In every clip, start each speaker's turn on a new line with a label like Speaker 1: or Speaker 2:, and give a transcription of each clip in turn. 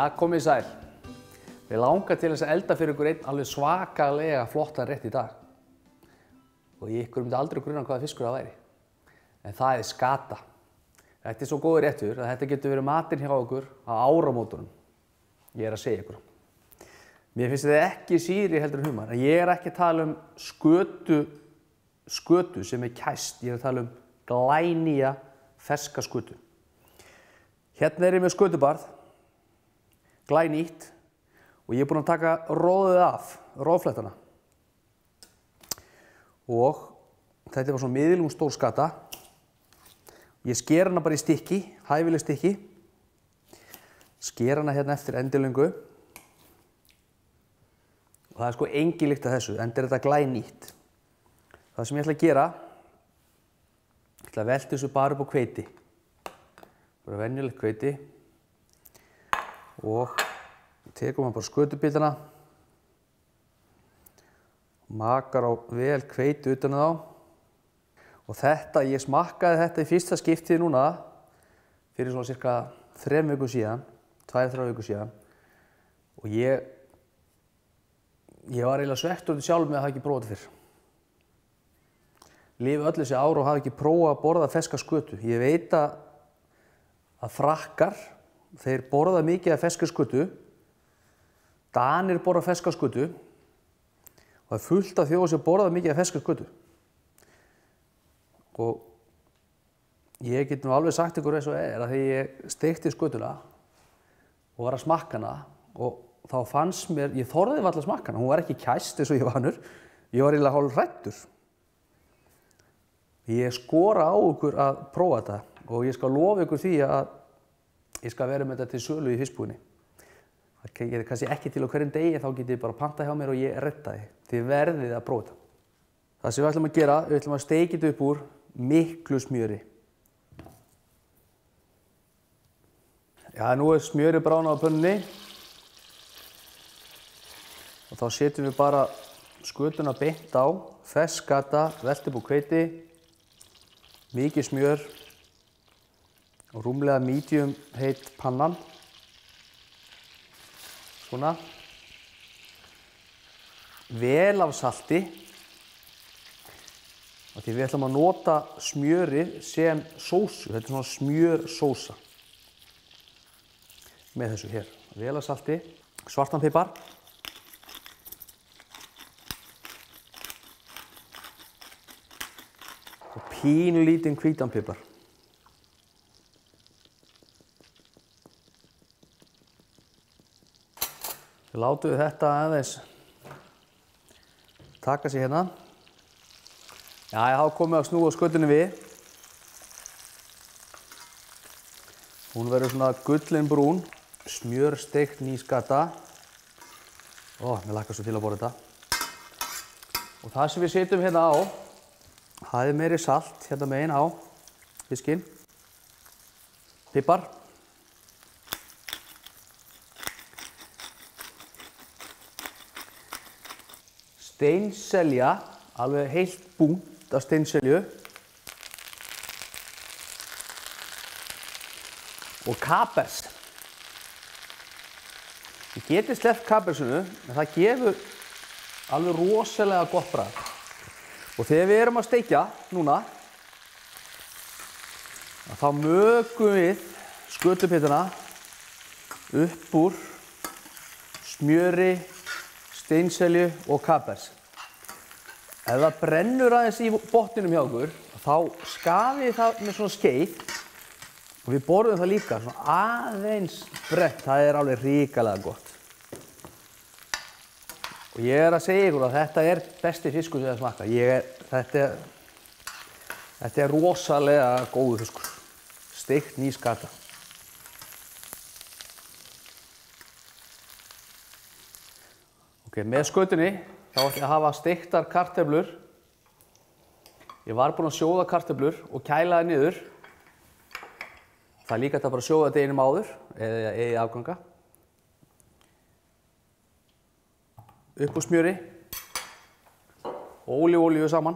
Speaker 1: Já, komið sæl. Við langar til þess að elda fyrir ykkur einn alveg svakalega flottan rétt í dag. Og ég ykkur myndi aldrei gruna hvaða fiskur það væri. En það er skata. Þetta er svo góður réttur að þetta getur verið matinn hjá okkur á áramótunum. Ég er að segja ykkur. Mér finnst þetta ekki síri heldur en humar. Ég er ekki að tala um skötu, skötu sem er kæst. Ég er að tala um glænýja ferska skötu. Hérna er ég með skötubarð glæn ítt og ég er búinn að taka róðið af, róðflættana. Og þetta var svona miðlum stór skata. Ég sker hana bara í stykki, hæfileg stykki. Sker hana hérna eftir endilöngu. Og það er sko engi líkt af þessu, endir þetta glæn ítt. Það sem ég ætla að gera, ég ætla að velta þessu bara upp á kveiti. Bara venjulegt kveiti og tekum hann bara skötubítana makar á vel kveitu utan þá og þetta, ég smakkaði þetta í fyrsta skiptið núna fyrir svona cirka þrem viku síðan, tværi þrjá viku síðan og ég ég var eiginlega svektur um þetta sjálf með að hafa ekki prófað þetta fyrr lifi öll þessi ára og hafa ekki prófað að borða feska skötu ég veit að frakkar þeir borða mikið af feskaskutu Danir borða feskaskutu og það er fullt af þjóðu sem borða mikið af feskaskutu og ég get nú alveg sagt ykkur eins og er að þegar ég steikti skutuna og var að smakka hana og þá fannst mér, ég þorði alltaf smakka hana, hún var ekki kæst eins og ég var hannur ég var eiginlega hálf hrættur ég skora á ykkur að prófa þetta og ég skal lofa ykkur því að ég skal vera með þetta til sölu í hysbúinni. Ég er kannski ekki til á hverjum degi, þá getur ég bara að panta hjá mér og ég retta þið. Þið verðið að prófa þetta. Það sem við ætlum að gera, við ætlum að steikja þetta upp úr miklu smjöri. Já, nú er smjöri bránað á pönni. Og þá setjum við bara skutuna beint á, ferskata, veltibú kveiti, mikið smjör og rúmlega medium heitt pannan svona vel af salti og því við ætlum að nota smjöri sem sósu þetta er svona smjörsósa með þessu hér vel af salti, svartan pipar og pínlítinn hvítan pipar Látum við þetta aðeins taka sér hérna. Já, ég hafa komið að snúa sköllinu við. Hún verður svona gullin brún, smjör steikt nýskata. Ó, mér lakar svo til að bora þetta. Og það sem við setjum hérna á, það er meiri salt hérna meginn á fiskinn, pipar. steinselja, alveg heilt búnt af steinselju og kapers. Ég geti sleppt kapersinu, en það gefur alveg rosalega gott bræð. Og þegar við erum að steikja núna, þá mögum við skötupittana upp úr smjöri, steinselju og kapers. Ef það brennur aðeins í botninum hjá okkur, þá skafið það með svona skeið og við borðum það líka, svona aðeins brett, það er alveg ríkalega gott. Og ég er að segja ykkur að þetta er besti fiskur sem það smaka. Er, þetta, er, þetta er rosalega góðu fiskur, steikt nýskata. Ok, með skötunni þá ætlum ég að hafa stiktar kartöflur ég var búinn að sjóða kartöflur og kæla það niður það er líka þetta bara að sjóða þetta einum áður eða í afganga upp úr smjöri og ólíu-ólíu saman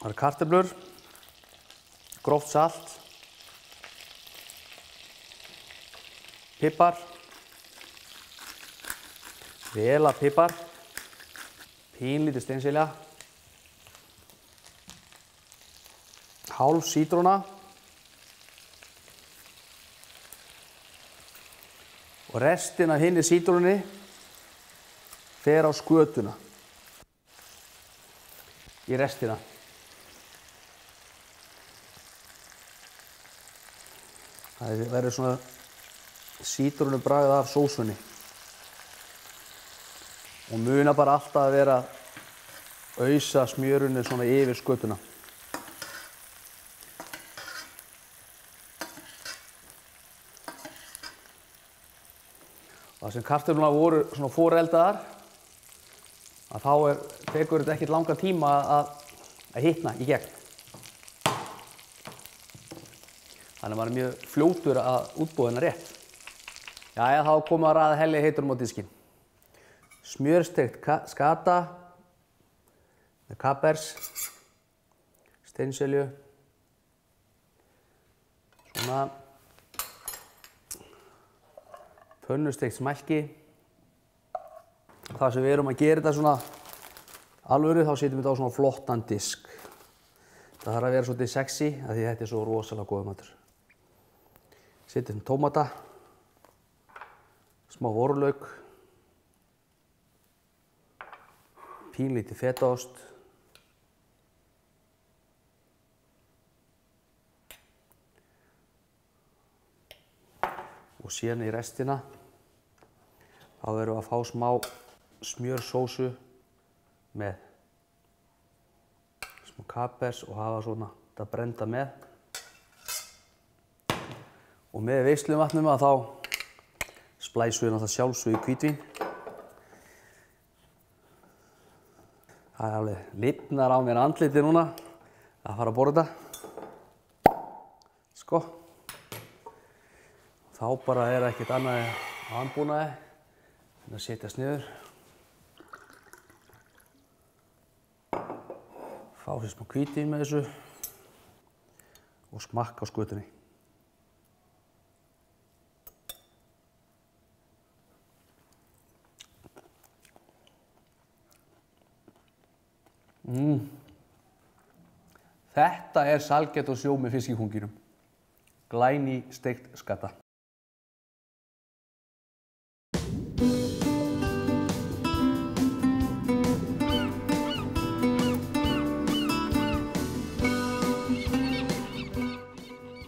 Speaker 1: það eru kartöflur gróft salt pippar vel að pipar, pínlítið steinsilja, hálf sítrúna og restin af henni sítrúni fer á skötuna í restina. Það verður svona sítrúnu bragð af sósunni og muna bara alltaf að vera að auðsa smjörunni svona yfir skötuna. Það sem kartafluna voru svona fóreldaðar að þá er, tekur þetta ekkert langan tíma að, að hitna í gegn. Þannig að maður er mjög fljótur að útbúa hennar rétt. Já, þá komum við að ræða helli heitur á mótískinn smjörstekt skata með kapers, steinselju, svona pönnustekt smælki. Það sem við erum að gera þetta svona alvöru þá setjum við þetta á svona flottan disk. Það þarf að vera svolítið sexy af því þetta er svo rosalega góða matur. Setjum tómata, smá vorlaug. pínlítið fetaost og síðan í restina þá verðum við að fá smá smjörsósu með smá kapers og hafa svona þetta brenda með og með veisluvatnum að þá splæsum við náttúrulega sjálfsögðu kvítvinn Það er alveg lipnar á mér andliti núna að fara að borða þetta. Sko. Þá bara er ekkert annað að anbúnaði en að setja sniður. Fá sér smá kvíti með þessu og smakka á skutunni. Þetta er salgett og sjó með fisk í hunginum. Glæni steikt skatta.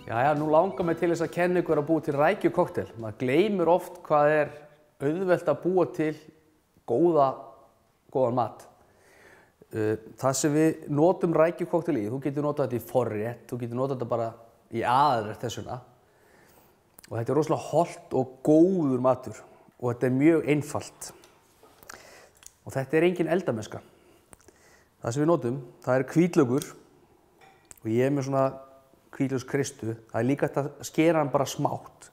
Speaker 1: Jæja, nú langar mig til þess að kenna ykkur að búa til rækjukoktel. Maður gleymur oft hvað er auðvelt að búa til góða, góðan mat. Eh, það sem við nótum rækjukoktel í, þú getur notað þetta í forrétt, þú getur notað þetta bara í aðrætt þessuna og þetta er rosalega holdt og góður matur og þetta er mjög einfalt og þetta er engin eldamesska. Það sem við nótum, það er kvítlögur og ég er með svona kvítlögskristu, það er líka hægt að skera hann bara smátt,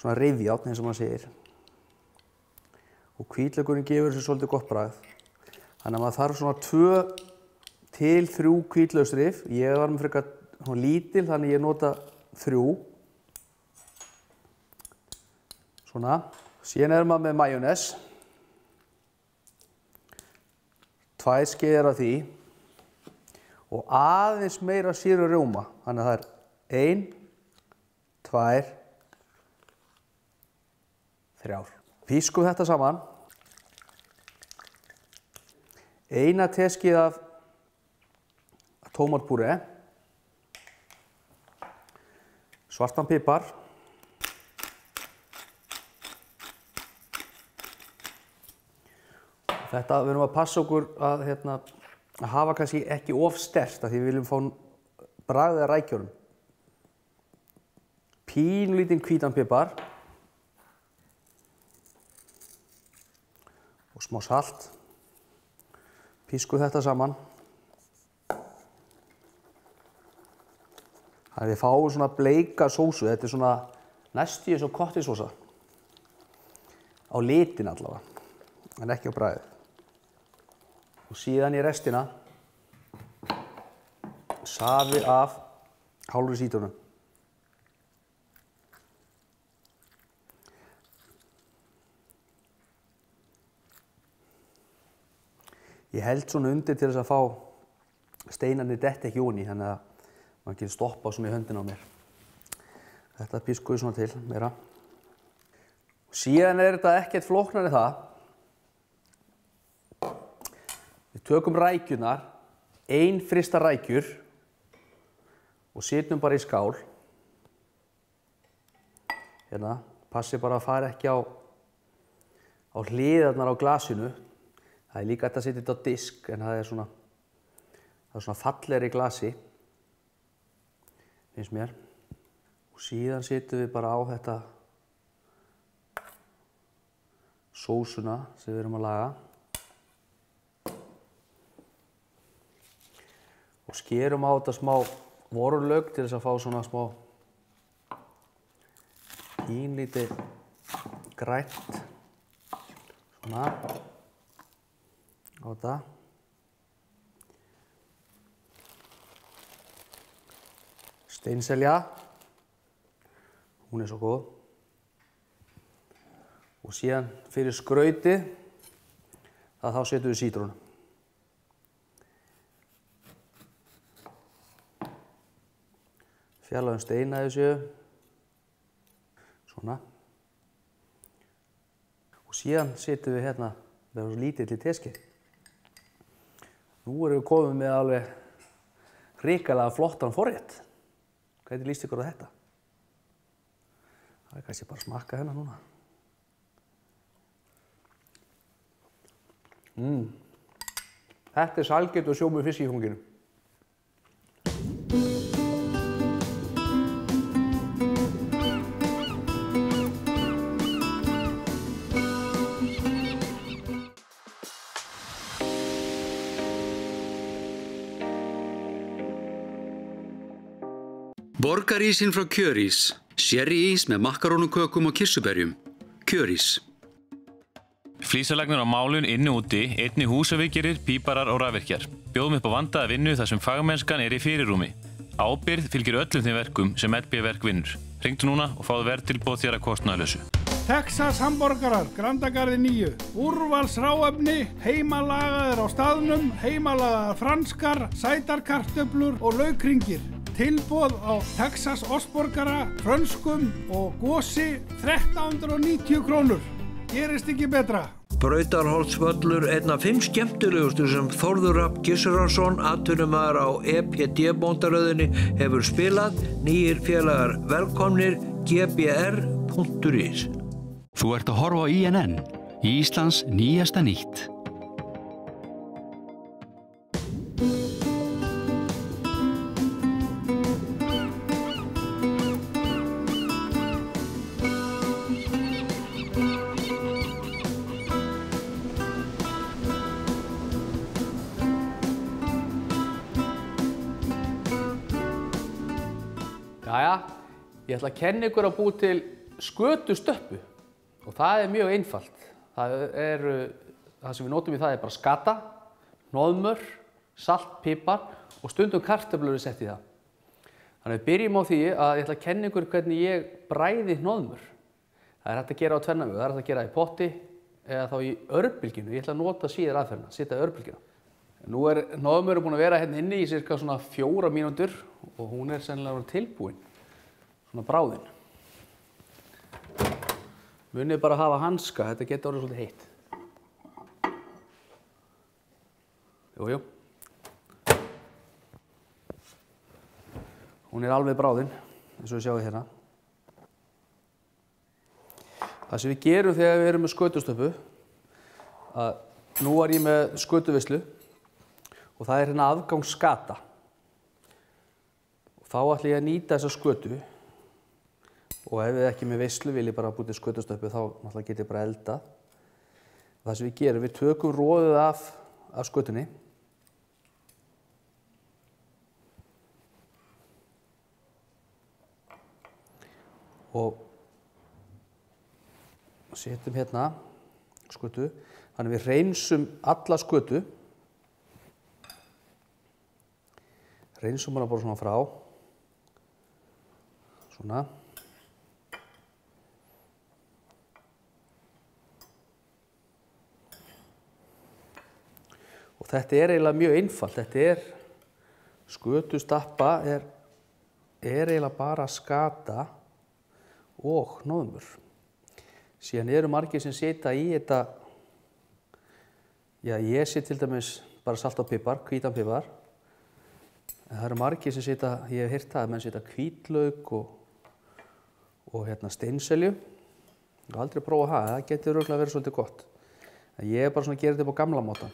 Speaker 1: svona reyfjátt eins og maður segir og kvítlögurinn gefur þessu svolítið gott bræð Þannig að maður þarf svona 2 til 3 kvítlaustrif. Ég var með frekar lítil þannig ég nota 3. Svona. Síðan er maður með majónes. Tvæð skeiðar af því. Og aðeins meira síru rjóma. Þannig að það er 1, 2, 3. Pískum þetta saman eina teskið af tómatpúri, svartan pipar, þetta verðum að passa okkur að, hérna, að hafa kannski ekki of stert að því við viljum fá bræðið að rækjörnum. Pínlítinn kvítan pipar og smá salt písku þetta saman. Þannig að við fáum svona bleika sósu, þetta er svona næstu eins og kottisósa. Á litin allavega, en ekki á bræðið. Og síðan í restina safi af hálfur sítunum. ég held svona undir til þess að fá steinarni dett ekki ón í þannig að maður getur stoppað svona í höndin á mér þetta pískuði svona til meira og síðan er þetta ekkert floknari það við tökum rækjunar ein frista rækjur og sitnum bara í skál hérna passi bara að fara ekki á á hliðarnar á glasinu Það er líka hægt að setja þetta á disk en það er svona, það er svona falleri glasi, finnst mér. Og síðan setjum við bara á þetta sósuna sem við erum að laga. Og skerum á þetta smá vorulaug til þess að fá svona smá hínlítið grætt, svona. Orada. Steinselja. Hún er svo góð. Og síðan fyrir skrauti að þá setjum við sítrúnum. Fjarlagum steina þessu. Svona. Og síðan setjum við hérna, það er lítill í teskið. Nú erum við komið með alveg ríkalega flottan forrétt. Hvernig líst ykkur á þetta? Það er kannski bara að smakka hennar núna. Mm. Þetta er salget og sjómið fisk í funginu. Borgarísinn frá Kjörís. Sherryís með makarónukökum og kissuberjum. Kjörís. Flýsalagnur á málun inni úti, einni húsavíkjerir, píparar og rafirkjar. Bjóðum upp á vandaða vinnu þar sem fagmennskan er í fyrirrúmi. Ábyrð fylgir öllum þeim verkum sem LB verk vinnur. Ringdu núna og fáðu verð tilbóð þér að kostnaðlösu. Texas hambúrgarar, Grandagarði 9, úrvals ráöfni, heimalagaður á staðnum, heimalagaðar franskar, sætarkartöblur og laukringir tilbóð á Texas Osborgara, frönskum og gósi 1390 krónur. Gerist ekki betra. Brautarholtsvöllur einna fimm skemmtilegustu sem Þorður Rapp Gissurarsson, atvinnumæðar á EPD-bóndaröðinni, hefur spilað. Nýjir félagar velkomnir gbr.is Þú ert að horfa á INN, Íslands nýjasta nýtt. Ég ætla að kenna ykkur að bú til skötustöppu og það er mjög einfalt. Það, er, það sem við nótum í það er bara skata, nóðmör, salt, pipar og stundum kartöflur er sett í það. Þannig að við byrjum á því að ég ætla að kenna ykkur hvernig ég bræði nóðmör. Það er hægt að gera á tvennamögu, það er hægt að gera í potti eða þá í örbylginu. Ég ætla að nota síðar aðferna, setja örbylginu. Nú er nóðmöru búin að vera hérna inni í cirka svona fjóra mínútur og hún er sennilega tilbúin svona bráðin. Munið bara að hafa hanska, þetta getur orðið svolítið heitt. Jújú. Jú. Hún er alveg bráðin, eins og við sjáum hérna. Það sem við gerum þegar við erum með skautustöpu, að nú er ég með skautuvislu og það er hérna afgangsskata. Þá ætlum ég að nýta þessa skautu og ef við ekki með veyslu viljum bara búið til skautastöpu þá náttúrulega getur við bara elda. Það sem við gerum, við tökum róðuð af, af skautunni og setjum hérna skautu, þannig við reynsum alla skautu reynsum hana bara svona frá svona þetta er eiginlega mjög einfalt, þetta er skutustappa er, er eiginlega bara skata og nóðumur. Síðan eru margir sem setja í þetta, já ég set til dæmis bara salt og pipar, kvítan pipar, en það eru margir sem setja, ég hef hýrt það að menn setja kvítlaug og, og hérna steinselju, aldrei prófa að hafa, það getur örgulega að vera svolítið gott. En ég er bara svona að gera þetta upp á gamla mótan.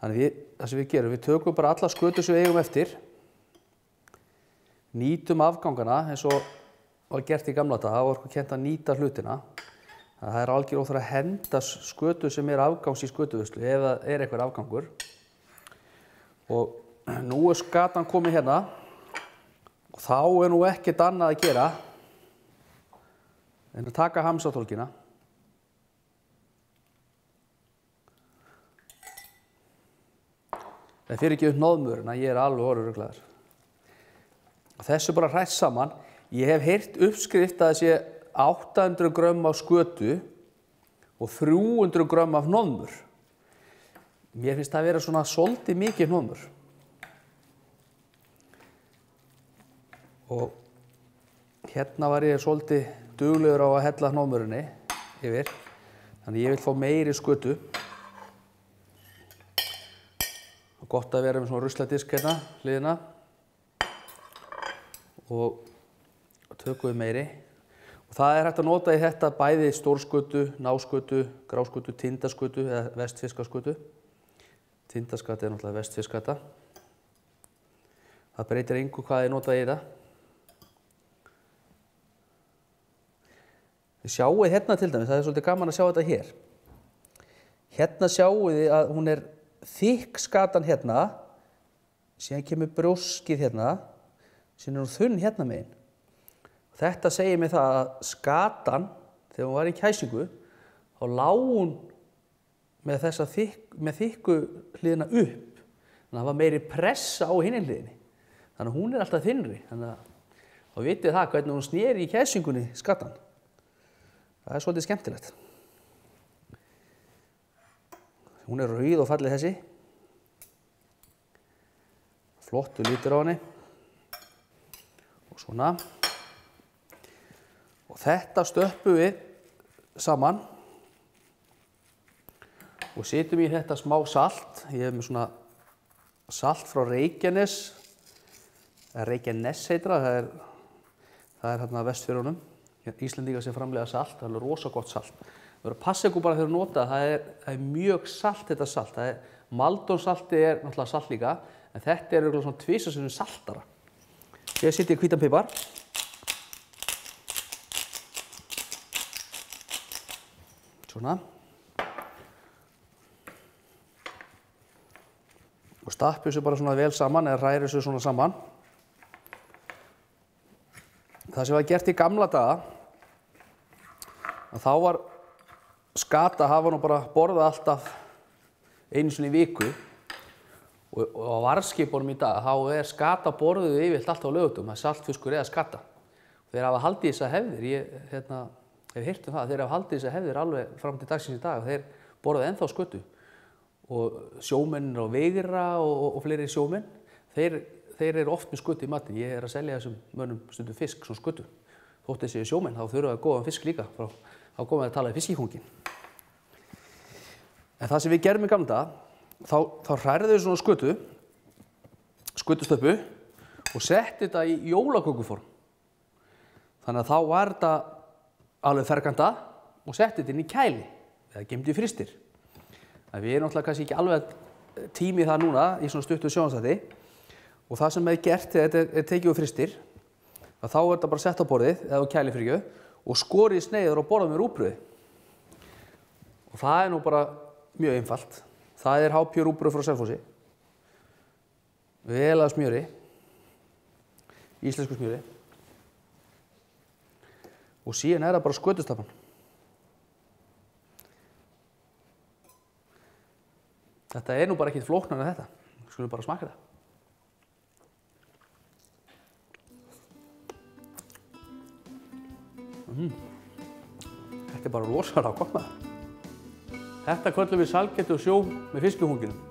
Speaker 1: Þannig við, það sem við gerum, við tökum bara alla skötu sem við eigum eftir, nýtum afgangana eins og var gert í gamla daga, það var eitthvað sko kent að nýta hlutina. Það er algjör óþví að henda skötu sem er afgangs í skötuðuslu eða er eitthvað afgangur. Og nú er skatan komið hérna og þá er nú ekkert annað að gera en að taka hamsatólkina það fyrir ekki upp nóðmur en ég er alveg orður og glæður þessu bara hrætt saman ég hef heyrt uppskrift að þessi 800 grömm af skötu og 300 grömm af nóðmur mér finnst það að vera svona soldi mikið nóðmur og Hérna var ég svolítið duglegur á að hella hnómurinni yfir, þannig ég vil fá meiri skötu. gott að vera með svona rusladisk hérna hliðina og tökum við meiri og það er hægt að nota í þetta bæði stórskötu, náskötu, gráskötu, tindaskötu eða vestfiskarskótu tindaskata er náttúrulega vestfiskata það breytir yngu hvað ég nota í þetta við sjáum hérna til dæmis, það er svolítið gaman að sjá þetta hér hérna sjáum við að hún er þykk skatan hérna síðan kemur brjóskið hérna síðan er hún þunn hérna megin og þetta segir mig það að skatan þegar hún var í kæsingu þá lág hún með þessa þykku, með þykku hliðina upp þannig að það var meiri pressa á hinn hliðinni þannig að hún er alltaf þinnri þannig að þá vitið það hvernig hún snýri í kæsingunni skatan það er svolítið skemmtilegt hún er rauð og fallið þessi flottu lítur á henni og svona og þetta stöppu við saman og setjum í þetta smá salt ég hef með svona salt frá Reykjanes eh, Reykjanes heitra það er, það er hérna vestfjörunum Íslandíka sé framlega salt það er rosa gott salt Við verðum að passa ykkur bara þegar við nota það er, það er mjög salt þetta salt. Það er, maldónsalti er náttúrulega salt líka, en þetta er eitthvað svona tvísasunum saltara. Ég setja í hvítan pipar. Svona. Og stappi þessu bara svona vel saman, eða ræri þessu svona saman. Það sem var gert í gamla daga, að þá var skata hafa nú bara borða alltaf einu svona í viku og, og á varskipunum í dag þá er skata borðuð yfirallt alltaf á lögutum, það er saltfiskur eða skata þeir hafa haldið þess að hefðir ég hérna, hef hýrt um það, þeir hafa haldið þess að hefðir alveg fram til dagsins í dag og þeir borðuð enþá skötu og sjómennir og vegira og, og, og fleiri sjómenn þeir, þeir eru oft með skötu í matin ég er að selja þessum mönum stundum fisk svona skötu þótt þessi sjómenn þá þurfa að góða fisk líka frá, þá góðum við að tala um fiskíkongin. En það sem við gerum í gamla þá, þá hræriðu við svona skötu, skötustöpu og setti þetta í jólakökuform. Þannig að þá var þetta alveg ferganda og setti þetta inn í kæli eða gemdi fristir. Það við erum náttúrulega kannski ekki alveg tími það núna í svona stuttu sjónastætti og það sem hefur gert þegar þetta er tekið úr fristir að þá er þetta bara sett á borðið eða á kælifrikju og skorið sneiður og borðað með rúbröði og það er nú bara mjög einfalt. Það er hápjörúbröð frá Selfossi. Vel að smjöri. Íslensku smjöri. Og síðan er það bara skötustafan. Þetta er nú bara ekkit flóknar en þetta. Við skulum bara smaka það. Mm. Þetta er bara rosalega gott með það. Þetta kvöllum við salgetu og sjó með fiskihunginum.